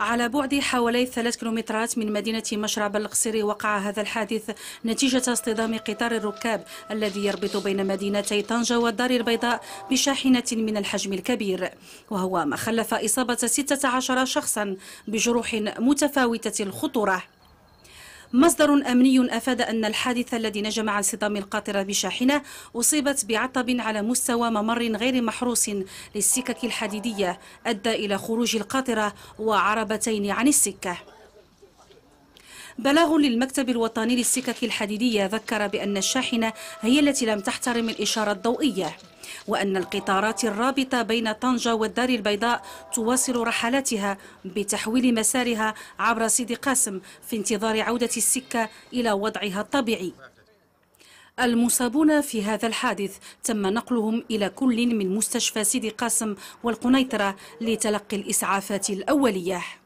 على بعد حوالي ثلاث كيلومترات من مدينة مشرب القصير وقع هذا الحادث نتيجة اصطدام قطار الركاب الذي يربط بين مدينتي طنجة والدار البيضاء بشاحنة من الحجم الكبير وهو ما خلف إصابة 16 شخصا بجروح متفاوتة الخطورة مصدر أمني أفاد أن الحادث الذي نجم عن صدام القاطرة بشاحنة أصيبت بعطب على مستوى ممر غير محروس للسكك الحديدية أدى إلى خروج القاطرة وعربتين عن السكة بلاغ للمكتب الوطني للسكك الحديدية ذكر بأن الشاحنة هي التي لم تحترم الإشارة الضوئية وأن القطارات الرابطة بين طنجة والدار البيضاء تواصل رحلاتها بتحويل مسارها عبر سيدي قاسم في انتظار عودة السكة إلى وضعها الطبيعي المصابون في هذا الحادث تم نقلهم إلى كل من مستشفى سيدي قاسم والقنيطرة لتلقي الإسعافات الأولية